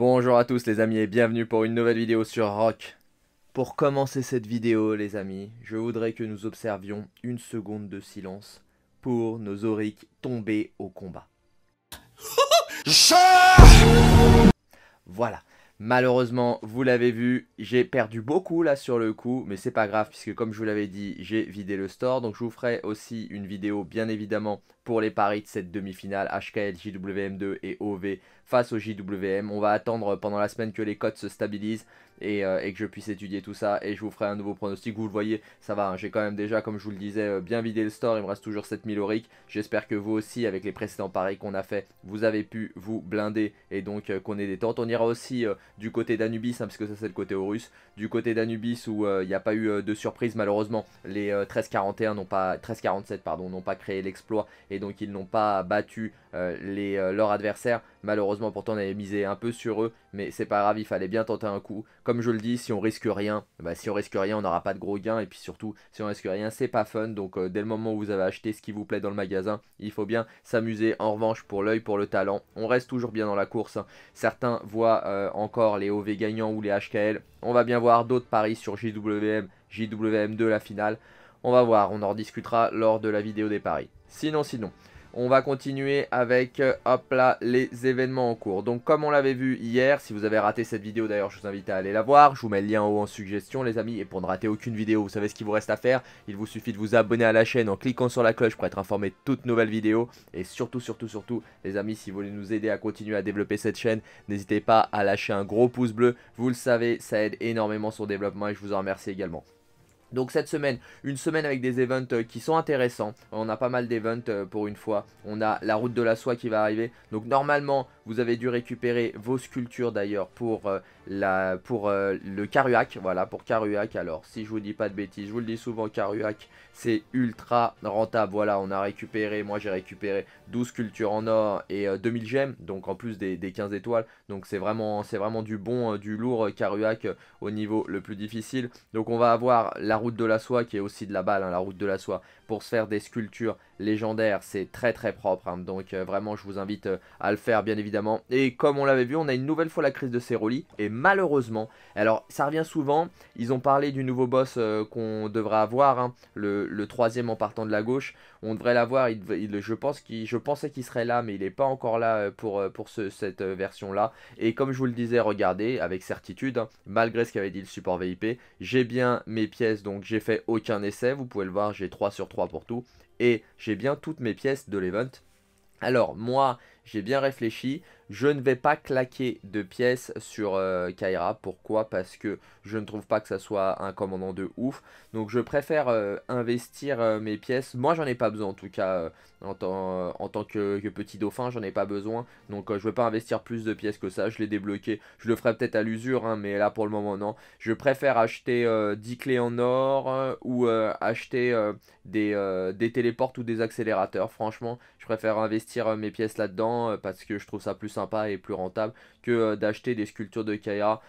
Bonjour à tous les amis et bienvenue pour une nouvelle vidéo sur Rock. Pour commencer cette vidéo les amis, je voudrais que nous observions une seconde de silence pour nos auriques tombés au combat. voilà, malheureusement vous l'avez vu, j'ai perdu beaucoup là sur le coup, mais c'est pas grave puisque comme je vous l'avais dit, j'ai vidé le store, donc je vous ferai aussi une vidéo bien évidemment pour les paris de cette demi-finale HKL, JWM2 et OV face au JWM. On va attendre pendant la semaine que les cotes se stabilisent euh, et, que je puisse étudier tout ça et je vous ferai un nouveau pronostic. Vous le voyez, ça va, hein, j'ai quand même déjà, comme je vous le disais, euh, bien vidé le store. Il me reste toujours 7000 auric. J'espère que vous aussi, avec les précédents paris qu'on a fait, vous avez pu vous blinder et donc euh, qu'on ait des tentes. On ira aussi du côté d'Anubis, hein, parce que ça c'est le côté Horus. Du côté d'Anubis où il n'y a pas eu de surprise malheureusement, les 1341 n'ont pas 1347 pardon n'ont pas créé l'exploit et donc ils n'ont pas battu les, leurs adversaires. Malheureusement, pourtant, on avait misé un peu sur eux, mais c'est pas grave, il fallait bien tenter un coup. Comme je le dis, si on risque rien, bah, si on risque rien, on n'aura pas de gros gains, et puis surtout, si on risque rien, c'est pas fun. Donc, euh, dès le moment où vous avez acheté ce qui vous plaît dans le magasin, il faut bien s'amuser. En revanche, pour l'œil, pour le talent, on reste toujours bien dans la course. Hein. Certains voient euh, encore les OV gagnants ou les HKL. On va bien voir d'autres paris sur JWM, JWM2 la finale. On va voir, on en discutera lors de la vidéo des paris. Sinon, sinon, on va continuer avec, euh, hop là, les événements en cours. Donc comme on l'avait vu hier, si vous avez raté cette vidéo d'ailleurs, je vous invite à aller la voir. Je vous mets le lien en haut en suggestion les amis. Et pour ne rater aucune vidéo, vous savez ce qu'il vous reste à faire. Il vous suffit de vous abonner à la chaîne en cliquant sur la cloche pour être informé de toutes nouvelles vidéos. Et surtout, surtout, surtout, les amis, si vous voulez nous aider à continuer à développer cette chaîne, n'hésitez pas à lâcher un gros pouce bleu. Vous le savez, ça aide énormément son développement et je vous en remercie également. Donc cette semaine, une semaine avec des events euh, qui sont intéressants. On a pas mal d'events euh, pour une fois. On a la route de la soie qui va arriver. Donc normalement, vous avez dû récupérer vos sculptures d'ailleurs pour, euh, la, pour euh, le Karuak. Voilà, pour Caruac. Alors, si je vous dis pas de bêtises, je vous le dis souvent, Caruac, c'est ultra rentable. Voilà, on a récupéré, moi j'ai récupéré 12 sculptures en or et 2000 euh, gemmes. Donc, en plus des, 15 étoiles. Donc, c'est vraiment, vraiment du bon, du lourd Caruac au niveau le plus difficile. Donc, on va avoir la route de la soie qui est aussi de la balle, hein, la route de la soie, pour se faire des sculptures légendaire, c'est très très propre. Hein. Donc euh, vraiment, je vous invite euh, à le faire, bien évidemment. Et comme on l'avait vu, on a une nouvelle fois la crise de Ceroli. Et malheureusement, alors ça revient souvent, ils ont parlé du nouveau boss euh, qu'on devrait avoir, hein, le, troisième en partant de la gauche. On devrait l'avoir, il, je, pense je pensais qu'il serait là, mais il n'est pas encore là pour, pour ce, cette version-là. Et comme je vous le disais, regardez, avec certitude, hein, malgré ce qu'avait dit le support VIP, j'ai bien mes pièces, donc j'ai fait aucun essai. Vous pouvez le voir, j'ai 3 sur 3 pour tout et j'ai bien toutes mes pièces de l'event. Alors moi, j'ai bien réfléchi, je ne vais pas claquer de pièces sur euh, Kyra, pourquoi Parce que je ne trouve pas que ça soit un commandant de ouf, donc je préfère euh, investir euh, mes pièces, moi j'en ai pas besoin en tout cas, en, tant, en que, petit dauphin j'en ai pas besoin, donc je ne vais pas investir plus de pièces que ça, je l'ai débloqué, je le ferai peut-être à l'usure, hein, mais là pour le moment non, je préfère acheter 10 clés en or ou acheter des, des téléportes ou des accélérateurs, franchement je préfère investir mes pièces là-dedans, euh, parce que je trouve ça plus sympa et plus rentable que euh, d'acheter des sculptures de Kaya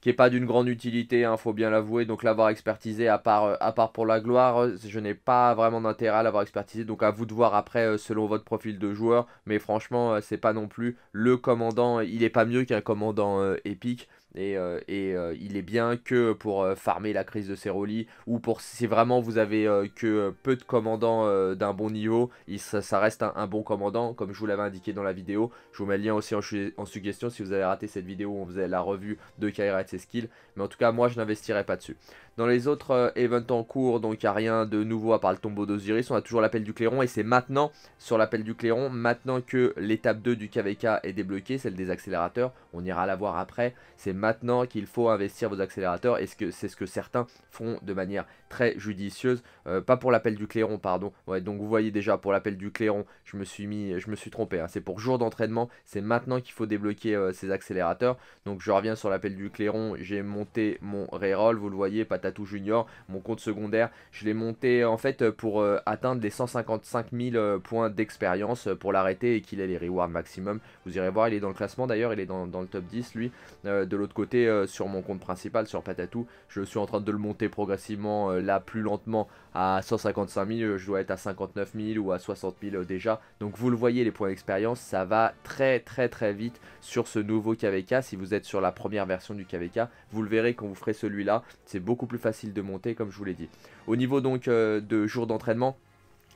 qui est pas d'une grande utilité, hein, faut bien l'avouer. Donc l'avoir expertisé, à part, euh, à part pour la gloire, je n'ai pas vraiment d'intérêt à l'avoir expertisé. Donc à vous de voir après selon votre profil de joueur. Mais franchement, c'est pas non plus le commandant. Il est pas mieux qu'un commandant épique. Et, euh, euh, il est bien que pour euh, farmer la crise de Ceroli, ou pour si vraiment vous avez que peu de commandants d'un bon niveau, ça, reste un, bon commandant, comme je vous l'avais indiqué dans la vidéo. Je vous mets le lien aussi en, suggestion si vous avez raté cette vidéo où on faisait la revue de Kyra et ses skills. Mais en tout cas, moi, je n'investirai pas dessus. Dans les autres euh, events en cours, donc il n'y a rien de nouveau à part le tombeau d'Osiris. On a toujours l'appel du clairon et c'est maintenant, sur l'appel du clairon, maintenant que l'étape 2 du KVK est débloquée, celle des accélérateurs. On ira la voir après. C'est maintenant qu'il faut investir vos accélérateurs et c'est ce que certains font de manière très judicieuse. Euh, pas pour l'appel du clairon, pardon. Ouais, donc vous voyez déjà, pour l'appel du clairon, je me suis, mis, je me suis trompé. Hein. C'est pour jour d'entraînement, c'est maintenant qu'il faut débloquer euh, ces accélérateurs. Donc je reviens sur l'appel du clairon, j'ai monté mon reroll, vous le voyez, patate Junior. Mon compte secondaire, je l'ai monté en fait pour euh, atteindre les 155 000 euh, points d'expérience euh, pour l'arrêter et qu'il ait les rewards maximum. Vous irez voir, il est dans le classement d'ailleurs, il est dans, dans, le top 10 lui. de l'autre côté, sur mon compte principal, sur Patatou, je suis en train de le monter progressivement là plus lentement à 155 000. je dois être à 59 000 ou à 60 000 déjà. Donc vous le voyez, les points d'expérience, ça va très très très vite sur ce nouveau KVK. Si vous êtes sur la première version du KVK, vous le verrez quand vous ferez celui-là. C'est beaucoup plus facile de monter comme je vous l'ai dit. Au niveau donc euh, de jours d'entraînement,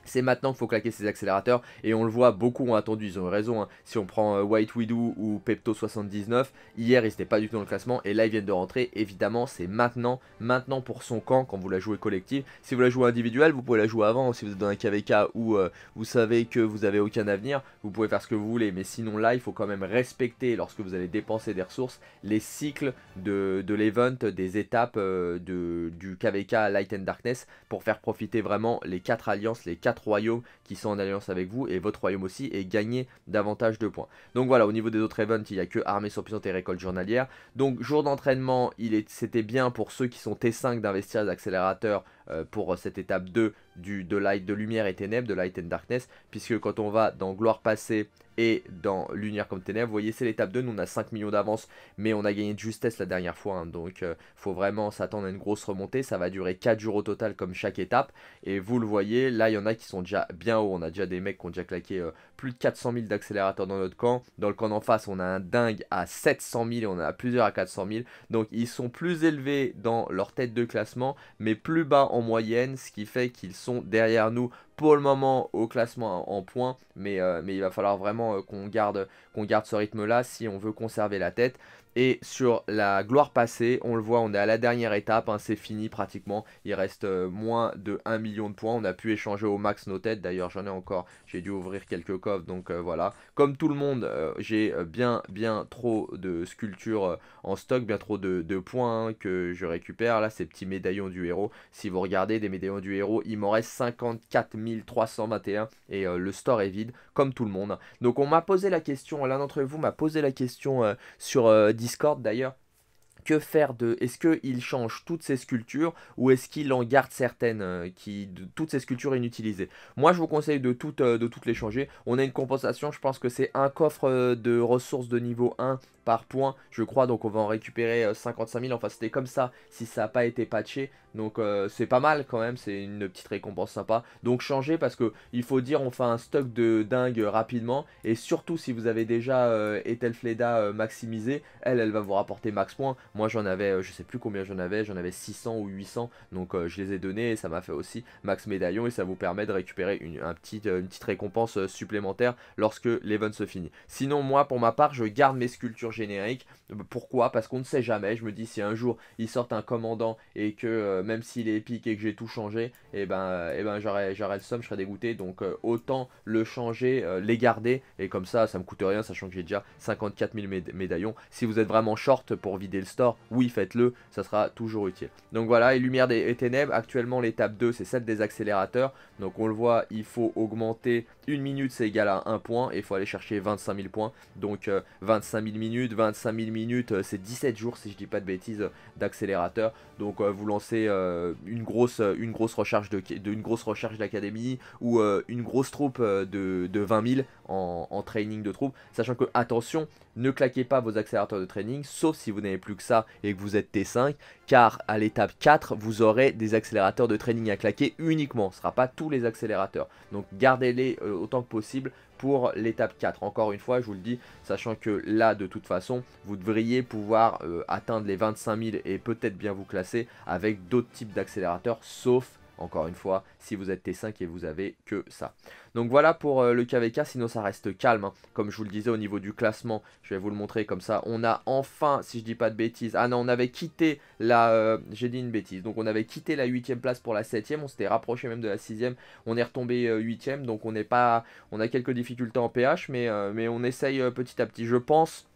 c'est maintenant qu'il faut claquer ses accélérateurs et on le voit, beaucoup ont attendu, ils ont raison. Hein. Si on prend euh, White Widow ou Pepto 79, hier ils n'étaient pas du tout dans le classement et là ils viennent de rentrer. Évidemment, c'est maintenant, maintenant pour son camp quand vous la jouez collective. Si vous la jouez individuelle, vous pouvez la jouer avant. Si vous êtes dans un KVK où euh, vous savez que vous avez aucun avenir, vous pouvez faire ce que vous voulez. Mais sinon là, il faut quand même respecter lorsque vous allez dépenser des ressources les cycles de, de l'event, des étapes euh, de, du KVK Light and Darkness pour faire profiter vraiment les 4 alliances, les 4 royaumes qui sont en alliance avec vous et votre royaume aussi et gagner davantage de points. Donc voilà, au niveau des autres events, il n'y a que armée surpuissante et récolte journalière. Donc jour d'entraînement, il c'était bien pour ceux qui sont T5 d'investir les accélérateurs euh, pour cette étape 2 du, de, light, de lumière et ténèbres, de light and darkness, puisque quand on va dans gloire passée et dans lumière comme ténèbres, vous voyez c'est l'étape 2, nous on a 5 millions d'avance, mais on a gagné de justesse la dernière fois, hein. donc euh, faut vraiment s'attendre à une grosse remontée, ça va durer 4 jours au total comme chaque étape, et vous le voyez, là il y en a qui sont déjà bien haut, on a déjà des mecs qui ont déjà claqué euh, plus de 400 000 d'accélérateurs dans notre camp, dans le camp d'en face on a un dingue à 700 000 et on a plusieurs à 400 000, donc ils sont plus élevés dans leur tête de classement, mais plus bas en moyenne, ce qui fait qu'ils sont derrière nous pour le moment au classement en points, mais, euh, mais il va falloir vraiment euh, qu'on garde, qu'on garde ce rythme-là si on veut conserver la tête. Et sur la gloire passée, on le voit, on est à la dernière étape, hein, c'est fini pratiquement, il reste euh, moins de 1 million de points, on a pu échanger au max nos têtes, d'ailleurs j'en ai encore, j'ai dû ouvrir quelques coffres, donc euh, voilà. Comme tout le monde, euh, j'ai bien bien trop de sculptures en stock, bien trop de, points hein, que je récupère, là ces petits médaillons du héros, si vous regardez des médaillons du héros, il m'en reste 54 321 et le store est vide, comme tout le monde. Donc on m'a posé la question, l'un d'entre vous m'a posé la question sur... Discord d'ailleurs. Que faire de Est-ce qu'il change toutes ses sculptures ou est-ce qu'il en garde certaines, euh, qui, toutes ses sculptures inutilisées Moi, je vous conseille de toutes, euh, de toutes les changer. On a une compensation, je pense que c'est un coffre euh, de ressources de niveau 1 par point, je crois. Donc on va en récupérer 55 euh, 000. Enfin, c'était comme ça si ça n'a pas été patché. Donc euh, c'est pas mal quand même. C'est une petite récompense sympa. Donc changer parce que il faut dire, on fait un stock de dingue rapidement. Et surtout, si vous avez déjà Ethelfleda Etelfleda euh, maximisé, elle, elle va vous rapporter max points. Moi, j'en avais, je sais plus combien j'en avais. J'en avais 600 ou 800. Donc je les ai donnés et ça m'a fait aussi max médaillon. Et ça vous permet de récupérer une, une petite récompense supplémentaire lorsque l'event se finit. Sinon, moi, pour ma part, je garde mes sculptures générique. Pourquoi Parce qu'on ne sait jamais. Je me dis si un jour il sortent un commandant et que euh, même s'il est épique et que j'ai tout changé, et eh ben, et euh, eh ben j'aurais le somme, je serais dégoûté. Donc euh, autant le changer, les garder et comme ça, ça me coûte rien, sachant que j'ai déjà 54 000 médaillons. Si vous êtes vraiment short pour vider le store, oui, faites-le, ça sera toujours utile. Donc voilà, et lumière des, ténèbres. Actuellement, l'étape 2, c'est celle des accélérateurs. Donc on le voit, il faut augmenter une minute, c'est égal à un point et il faut aller chercher 25 000 points. Donc 25 000 minutes 25 000 minutes, euh, c'est 17 jours si je dis pas de bêtises euh, d'accélérateur. Donc euh, vous lancez une grosse, une grosse recharge de, de une grosse recharge d'académie ou une grosse troupe de, de 20 000 en, en, training de troupe, sachant que attention, ne claquez pas vos accélérateurs de training, sauf si vous n'avez plus que ça et que vous êtes T5, car à l'étape 4, vous aurez des accélérateurs de training à claquer uniquement, ce ne sera pas tous les accélérateurs. Donc gardez-les autant que possible pour l'étape 4. Encore une fois, je vous le dis, sachant que là, de toute façon, vous devriez pouvoir euh, atteindre les 25 000 et peut-être bien vous classer avec d'autres types d'accélérateurs, sauf encore une fois, si vous êtes T5 et vous avez que ça. Donc voilà pour euh, le KVK, sinon ça reste calme. Hein. Comme je vous le disais au niveau du classement, je vais vous le montrer comme ça. On a enfin, si je dis pas de bêtises, ah non, on avait quitté la... Euh, j'ai dit une bêtise. Donc on avait quitté la 8 place pour la 7ème, on s'était rapproché même de la 6ème. On est retombé 8ème, euh, donc on n'est pas... On a quelques difficultés en PH, mais, mais on essaye petit à petit. Je pense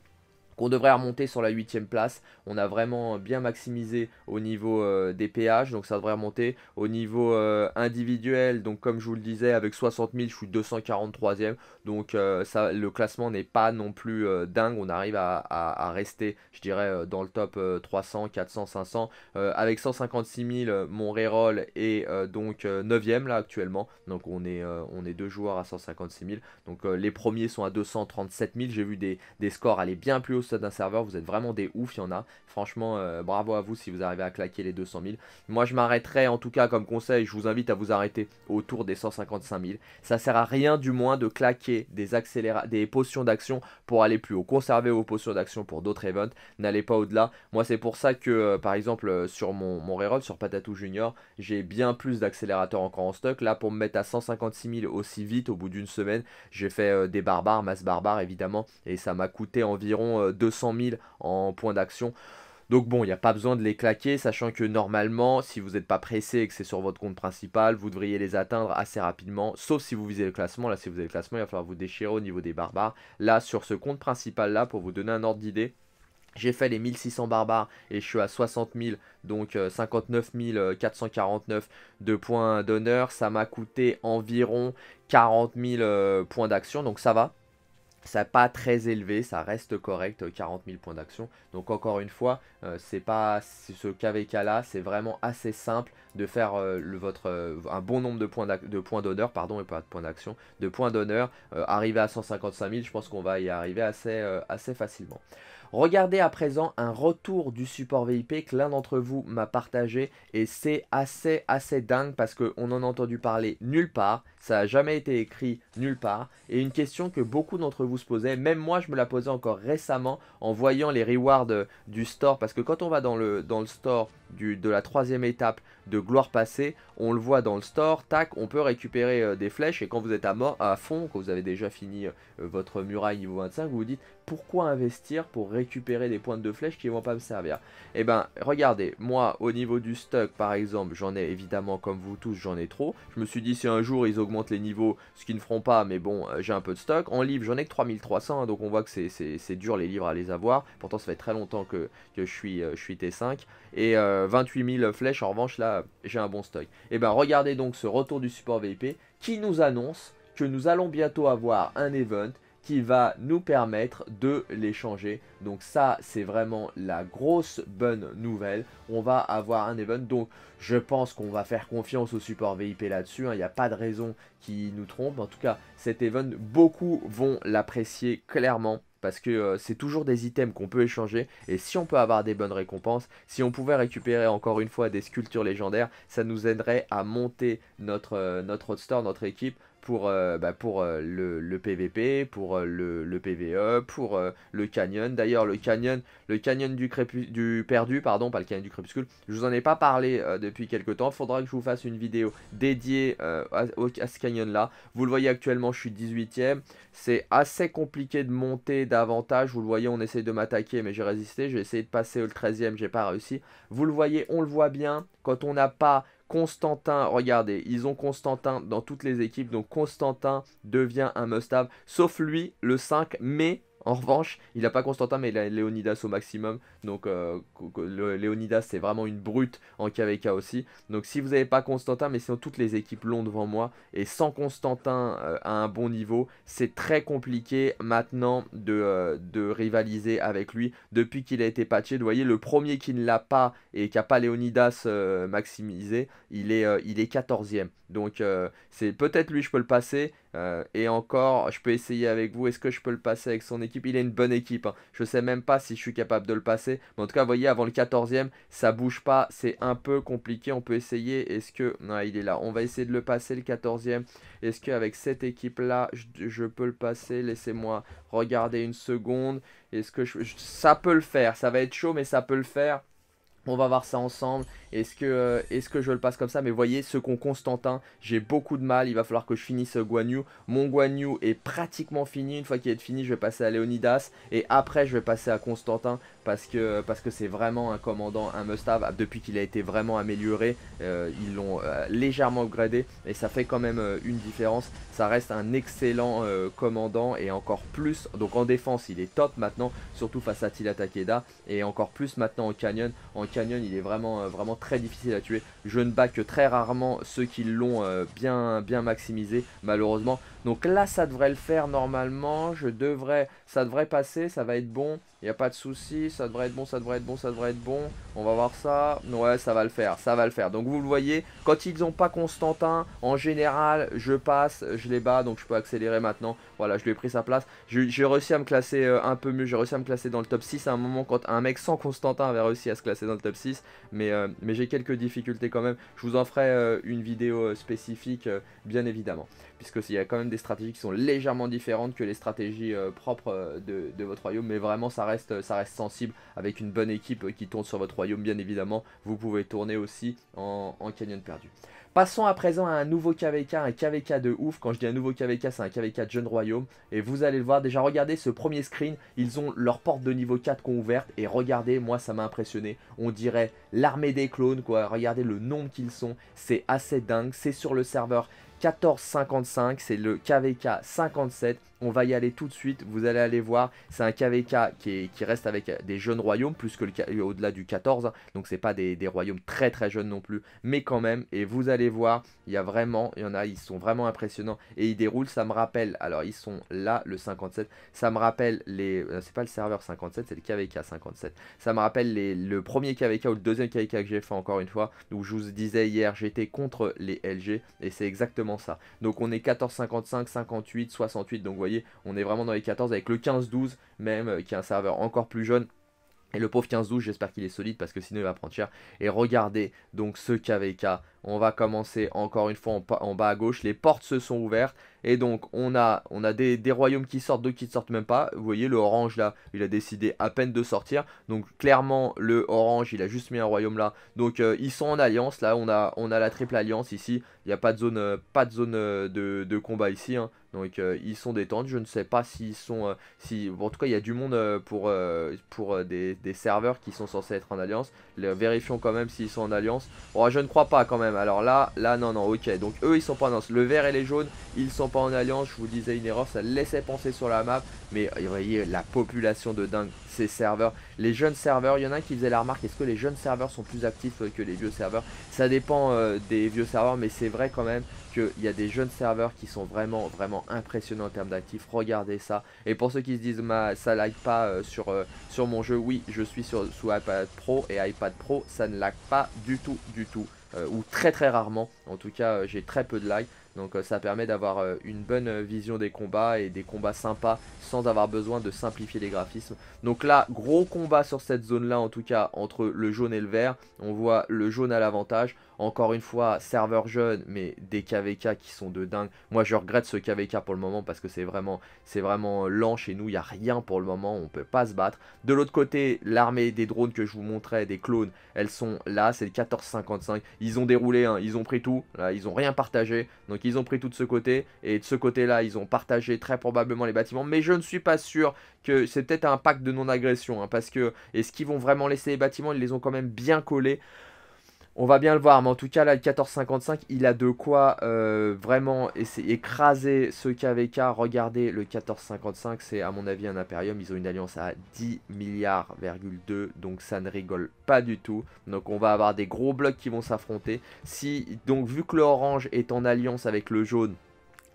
qu'on devrait remonter sur la 8 place. On a vraiment bien maximisé au niveau euh, des péages, donc ça devrait remonter. Au niveau euh, individuel, donc comme je vous le disais, avec 60 000, je suis 243e. Donc euh, ça, le classement n'est pas non plus dingue. On arrive à, rester, je dirais, dans le top 300, 400, 500. avec 156 000, mon reroll est donc 9e là actuellement. Donc on est, on est deux joueurs à 156 000. Donc les premiers sont à 237 000. J'ai vu des, des scores aller bien plus haut d'un serveur, vous êtes vraiment des oufs, il y en a. Franchement, euh, bravo à vous si vous arrivez à claquer les 200 000. Moi, je m'arrêterai en tout cas comme conseil, je vous invite à vous arrêter autour des 155 000. Ça sert à rien du moins de claquer des, des potions d'action pour aller plus haut. Conservez vos potions d'action pour d'autres events, n'allez pas au-delà. Moi, c'est pour ça que, euh, par exemple, euh, sur mon, mon reroll, sur Patatou Junior, j'ai bien plus d'accélérateurs encore en stock. Là, pour me mettre à 156 000 aussi vite, au bout d'une semaine, j'ai fait des barbares, masse barbares évidemment, et ça m'a coûté environ 200 000 en points d'action. Donc bon, il n'y a pas besoin de les claquer, sachant que normalement, si vous n'êtes pas pressé et que c'est sur votre compte principal, vous devriez les atteindre assez rapidement, sauf si vous visez le classement. Là, si vous avez le classement, il va falloir vous déchirer au niveau des barbares. Là, sur ce compte principal-là, pour vous donner un ordre d'idée, j'ai fait les 1600 barbares et je suis à 60 000, donc 59 euh, 449 de points d'honneur. Ça m'a coûté environ 40 000 euh, points d'action, donc ça va ça pas très élevé, ça reste correct, 40 euh, 000 points d'action. Donc encore une fois, euh, c'est pas ce KVK là, c'est vraiment assez simple de faire euh, votre, un bon nombre de points de points d'honneur, pardon, et pas de points d'action, de points d'honneur. arriver à 155 000, je pense qu'on va y arriver assez, assez facilement. Regardez à présent un retour du support VIP que l'un d'entre vous m'a partagé et c'est assez assez dingue parce qu'on en a entendu parler nulle part, ça n'a jamais été écrit nulle part et une question que beaucoup d'entre vous se posaient, même moi je me la posais encore récemment en voyant les rewards du store parce que quand on va dans le, dans le store de la troisième étape de gloire passée, on le voit dans le store, tac, on peut récupérer euh, des flèches et quand vous êtes à, mort, à fond, quand vous avez déjà fini euh, votre muraille niveau 25, vous vous dites pourquoi investir pour récupérer des pointes de flèches qui ne vont pas me servir Et eh ben regardez, moi au niveau du stock par exemple, j'en ai évidemment comme vous tous, j'en ai trop. Je me suis dit si un jour ils augmentent les niveaux, ce qu'ils ne feront pas, mais bon, euh, j'ai un peu de stock. En livre, j'en ai que 3300, hein, donc on voit que c'est dur les livres à les avoir. Pourtant ça fait très longtemps que, je, suis, je suis T5. Et 28 euh, 000 flèches, en revanche, là, j'ai un bon stock. Et eh ben regardez donc ce retour du support VIP qui nous annonce que nous allons bientôt avoir un event qui va nous permettre de les Donc ça, c'est vraiment la grosse bonne nouvelle. On va avoir un event. Donc je pense qu'on va faire confiance au support VIP là-dessus. Hein. Il n'y a pas de raison qui nous trompe. En tout cas, cet event, beaucoup vont l'apprécier clairement parce que euh, c'est toujours des items qu'on peut échanger et si on peut avoir des bonnes récompenses, si on pouvait récupérer encore une fois des sculptures légendaires, ça nous aiderait à monter notre, euh, notre store, notre équipe pour, euh, bah, pour euh, le, PVP, pour euh, le, PVE, e, pour le Canyon. D'ailleurs, le Canyon, le Canyon du, crépus, du Perdu, pardon, pas le Canyon du Crépuscule, je vous en ai pas parlé depuis quelques temps. Il Faudra que je vous fasse une vidéo dédiée à, ce Canyon-là. Vous le voyez actuellement, je suis 18ème. C'est assez compliqué de monter davantage. Vous le voyez, on essaye de m'attaquer, mais j'ai résisté. J'ai essayé de passer au 13ème, j'ai pas réussi. Vous le voyez, on le voit bien. Quand on n'a pas Constantin, regardez, ils ont Constantin dans toutes les équipes, donc Constantin devient un must-have, sauf lui, le 5, mais en revanche, il n'a pas Constantin, mais il a Leonidas au maximum. Donc euh, Leonidas, c'est vraiment une brute en KVK aussi. Donc si vous n'avez pas Constantin, mais sinon toutes les équipes l'ont devant moi. Et sans Constantin euh, à un bon niveau, c'est très compliqué maintenant euh, de, rivaliser avec lui. Depuis qu'il a été patché, vous voyez, le premier qui ne l'a pas et qui n'a pas Leonidas maximisé, il est, il est 14e. Donc c'est peut-être lui, je peux le passer. Euh, et encore, je peux essayer avec vous. Est-ce que je peux le passer avec son équipe Il est une bonne équipe. je hein. Je sais même pas si je suis capable de le passer. Mais en tout cas, vous voyez, avant le 14e, ça bouge pas. C'est un peu compliqué. On peut essayer. Est-ce que. Non, il est là. On va essayer de le passer le 14e. Est-ce qu'avec cette équipe-là, je, peux le passer Laissez-moi regarder une seconde. Est-ce que Ça peut le faire. Ça va être chaud, mais ça peut le faire. On va voir ça ensemble. Est-ce que, euh, est que je le passe comme ça Mais voyez, ce qu'on Constantin, j'ai beaucoup de mal. Il va falloir que je finisse euh, Guan Yu. Mon Guan est pratiquement fini. Une fois qu'il est fini, je vais passer à Leonidas Et après, je vais passer à Constantin parce que c'est parce que vraiment un commandant, un must ah, Depuis qu'il a été vraiment amélioré, euh, ils l'ont légèrement upgradé. Et ça fait quand même une différence. Ça reste un excellent commandant et encore plus. Donc en défense, il est top maintenant, surtout face à Tila Takeda. Et encore plus maintenant en canyon. En canyon, il est vraiment, vraiment très difficile à tuer. Je ne bats que très rarement ceux qui l'ont euh, bien, bien maximisé, malheureusement. Donc là, ça devrait le faire normalement. Je devrais, ça devrait passer, ça va être bon. Il n'y a pas de souci, ça devrait être bon, ça devrait être bon, ça devrait être bon. On va voir ça. Ouais, ça va le faire, ça va le faire. Donc vous le voyez, quand ils n'ont pas Constantin, en général, je passe, je les bats, donc je peux accélérer maintenant. Voilà, je lui ai pris sa place. J'ai réussi à me classer euh, un peu mieux, j'ai réussi à me classer dans le top 6 à un moment quand un mec sans Constantin avait réussi à se classer dans le top 6. Mais, euh, mais j'ai quelques difficultés quand même. Je vous en ferai euh, une vidéo spécifique, bien évidemment. puisque s'il y a quand même des stratégies qui sont légèrement différentes que les stratégies propres de, de votre royaume. Mais vraiment, ça reste ça reste sensible avec une bonne équipe qui tourne sur votre royaume, bien évidemment. Vous pouvez tourner aussi en, canyon perdu. Passons à présent à un nouveau KVK, un KVK de ouf. Quand je dis un nouveau KVK, c'est un KVK de Jeune Royaume. Et vous allez le voir, déjà regardez ce premier screen, ils ont leur porte de niveau 4 qu'on ouverte. Et regardez, moi ça m'a impressionné. On dirait l'armée des clones, quoi. Regardez le nombre qu'ils sont, c'est assez dingue. C'est sur le serveur 14,55, c'est le KVK 57. On va y aller tout de suite, vous allez aller voir. C'est un KVK qui, reste avec euh, des jeunes royaumes, plus que euh, au-delà du 14. Donc c'est pas des, royaumes très très jeunes non plus, mais quand même. Et vous allez voir, il y a vraiment, il y en a, ils sont vraiment impressionnants. Et ils déroulent, ça me rappelle, alors ils sont là, le 57. Ça me rappelle les... Euh, c'est pas le serveur 57, c'est le KVK 57. Ça me rappelle le premier KVK ou le deuxième KVK que j'ai fait encore une fois, où je vous disais hier, j'étais contre les LG. Et c'est exactement ça. Donc on est 14, 55, 58, 68, donc vous voyez, on est vraiment dans les 14 avec le 15, 12 même, euh, qui est un serveur encore plus jeune et le pauvre 15-12, j'espère qu'il est solide parce que sinon il va prendre cher. Et regardez donc ce KVK. On va commencer encore une fois en, bas à gauche. Les portes se sont ouvertes. Et donc on a, on a des, royaumes qui sortent, d'autres qui ne sortent même pas. Vous voyez le orange là, il a décidé à peine de sortir. Donc clairement le orange, il a juste mis un royaume là. Donc euh, ils sont en alliance. Là on a, on a la triple alliance ici. Il n'y a pas de zone, euh, pas de, zone euh, de, de, combat ici. Hein. Donc euh, ils sont détendus, je ne sais pas s'ils sont... Euh, si... Bon, en tout cas, il y a du monde euh, pour, pour des, serveurs qui sont censés être en alliance. vérifions quand même s'ils sont en alliance. Oh, je ne crois pas quand même. Alors là, là, non, non, ok. Donc eux, ils sont pas en alliance. Le vert et les jaunes, ils sont pas en alliance. Je vous disais une erreur, ça laissait penser sur la map. Mais vous voyez, la population de dingue, ces serveurs. Les jeunes serveurs, il y en a qui faisait la remarque, est-ce que les jeunes serveurs sont plus actifs que les vieux serveurs Ça dépend des vieux serveurs, mais c'est vrai quand même qu'il y a des jeunes serveurs qui sont vraiment, vraiment impressionnant en termes d'actifs. Regardez ça. Et pour ceux qui se disent ma, ça lag pas euh, sur, euh, sur mon jeu, oui, je suis sur, sous iPad Pro et iPad Pro, ça ne lag pas du tout, du tout. Euh, ou très très rarement. En tout cas, j'ai très peu de lag. Donc ça permet d'avoir une bonne vision des combats et des combats sympas sans avoir besoin de simplifier les graphismes. Donc là, gros combat sur cette zone-là en tout cas entre le jaune et le vert. On voit le jaune à l'avantage. Encore une fois, serveur jeune, mais des KVK qui sont de dingue. Moi, je regrette ce KVK pour le moment parce que c'est vraiment, vraiment lent chez nous. Il n'y a rien pour le moment. On ne peut pas se battre. De l'autre côté, l'armée des drones que je vous montrais, des clones, elles sont là. C'est le 1455. Ils ont déroulé. Hein. ils ont pris tout. ils n'ont rien partagé. Donc, ils ont pris tout de ce côté. Et de ce côté-là, ils ont partagé très probablement les bâtiments. Mais je ne suis pas sûr que c'est peut-être un pacte de non-agression. Hein, parce que, est-ce qu'ils vont vraiment laisser les bâtiments Ils les ont quand même bien collés. On va bien le voir, mais en tout cas, là, le 14,55, il a de quoi euh, vraiment essayer, écraser ce KVK. Regardez, le 14,55, c'est à mon avis un Imperium. Ils ont une alliance à 10 milliards, donc ça ne rigole pas du tout. Donc on va avoir des gros blocs qui vont s'affronter. Si, donc vu que le orange est en alliance avec le jaune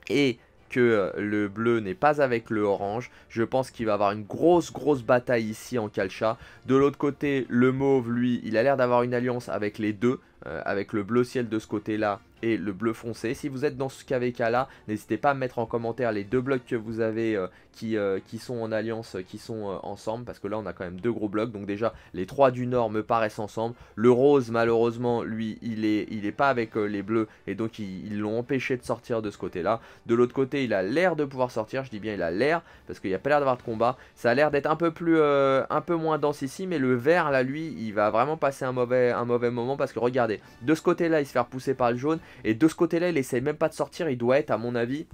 et que euh, le bleu n'est pas avec le orange. Je pense qu'il va avoir une grosse grosse bataille ici en Calcha. De l'autre côté, le mauve, lui, il a l'air d'avoir une alliance avec les deux, euh, avec le bleu ciel de ce côté-là et le bleu foncé. Si vous êtes dans ce KVK là, n'hésitez pas à mettre en commentaire les deux blocs que vous avez euh, qui, euh, qui, sont en alliance, euh, qui sont ensemble, parce que là on a quand même deux gros blocs. Donc déjà, les trois du nord me paraissent ensemble. Le rose, malheureusement, lui, il est, il pas avec les bleus, et donc ils l'ont empêché de sortir de ce côté-là. De l'autre côté, il a l'air de pouvoir sortir, je dis bien il a l'air, parce qu'il n'y a pas l'air d'avoir de combat. Ça a l'air d'être un peu plus, un peu moins dense ici, mais le vert, là, lui, il va vraiment passer un mauvais, un mauvais moment, parce que regardez, de ce côté-là, il se fait repousser par le jaune, et de ce côté-là, il essaye même pas de sortir. Il doit être, à mon avis,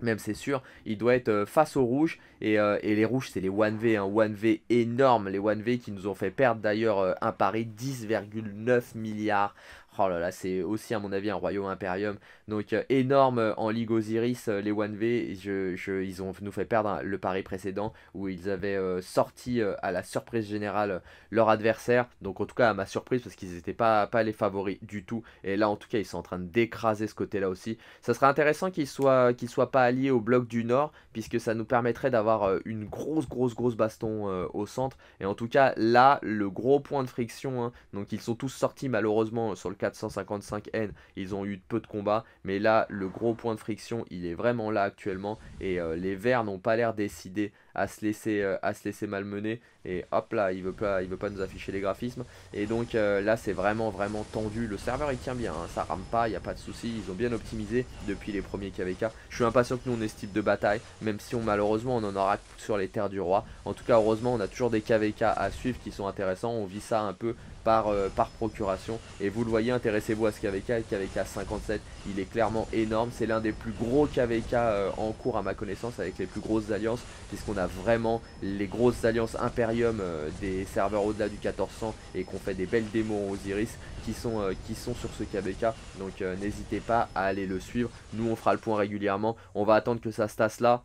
même c'est sûr, il doit être euh, face aux rouges. Euh, et, les rouges, c'est les 1V, un 1V énorme. Les 1V qui nous ont fait perdre d'ailleurs euh, un pari 10,9 milliards. Oh là là, c'est aussi à mon avis un royaume impérium donc euh, énorme euh, en Ligue Osiris, euh, les 1V, je, ils ont nous fait perdre hein, le pari précédent où ils avaient sorti à la surprise générale leur adversaire. Donc en tout cas à ma surprise parce qu'ils n'étaient pas, pas les favoris du tout. Et là en tout cas ils sont en train d'écraser ce côté-là aussi. Ça serait intéressant qu'ils soient, qu'ils soient pas alliés au bloc du Nord puisque ça nous permettrait d'avoir une grosse grosse grosse baston au centre. Et en tout cas là le gros point de friction, hein, donc ils sont tous sortis malheureusement sur le 455N, ils ont eu peu de combats mais là, le gros point de friction, il est vraiment là actuellement. Et euh, les Verts n'ont pas l'air décidés à se laisser, euh, à se laisser malmener. Et hop là, il veut pas, veut pas nous afficher les graphismes. Et donc euh, là, c'est vraiment, vraiment tendu. Le serveur, il tient bien. Hein. ça rame pas, il n'y a pas de souci. Ils ont bien optimisé depuis les premiers KVK. Je suis impatient que nous, on ait ce type de bataille. Même si on, malheureusement, on en aura sur les terres du roi. En tout cas, heureusement, on a toujours des KVK à suivre qui sont intéressants. On vit ça un peu par, euh, par procuration. Et vous le voyez, intéressez-vous à ce KVK le KVK 57, il est clairement énorme. C'est l'un des plus gros KVK euh, en cours à ma connaissance avec les plus grosses alliances, puisqu'on a vraiment les grosses alliances Imperium euh, des serveurs au-delà du 1400 et qu'on fait des belles démos aux Iris qui sont, qui sont sur ce KVK. Donc n'hésitez pas à aller le suivre. Nous, on fera le point régulièrement. On va attendre que ça se tasse là.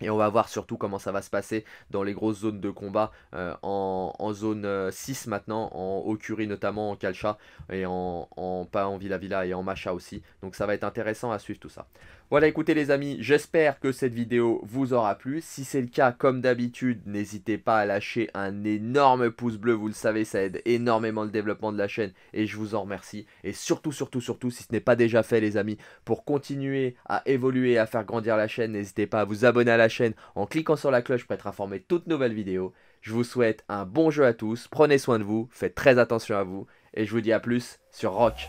Et on va voir surtout comment ça va se passer dans les grosses zones de combat euh, en, zone 6 euh, maintenant, en Okuri notamment, en Kalcha et en, pas en Villa Villa et en Macha aussi. Donc ça va être intéressant à suivre tout ça. Voilà, écoutez les amis, j'espère que cette vidéo vous aura plu. Si c'est le cas, comme d'habitude, n'hésitez pas à lâcher un énorme pouce bleu. Vous le savez, ça aide énormément le développement de la chaîne et je vous en remercie. Et surtout, surtout, surtout, si ce n'est pas déjà fait les amis, pour continuer à évoluer et à faire grandir la chaîne, n'hésitez pas à vous abonner à la chaîne en cliquant sur la cloche pour être informé de toutes nouvelles vidéos. Je vous souhaite un bon jeu à tous, prenez soin de vous, faites très attention à vous et je vous dis à plus sur Rock.